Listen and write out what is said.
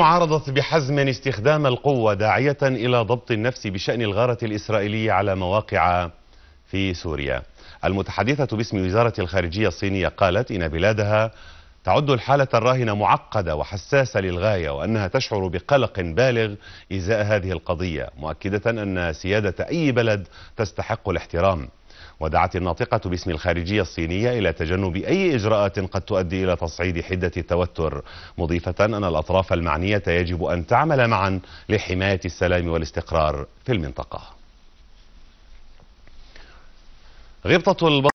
عارضت بحزم استخدام القوة داعية إلى ضبط النفس بشأن الغارة الإسرائيلية على مواقع في سوريا المتحدثة باسم وزارة الخارجية الصينية قالت إن بلادها تعد الحالة الراهنة معقدة وحساسة للغاية وأنها تشعر بقلق بالغ إزاء هذه القضية مؤكدة أن سيادة أي بلد تستحق الاحترام ودعت الناطقة باسم الخارجية الصينية إلى تجنب أي إجراءات قد تؤدي إلى تصعيد حدة التوتر مضيفة أن الأطراف المعنية يجب أن تعمل معا لحماية السلام والاستقرار في المنطقة غبطة البطل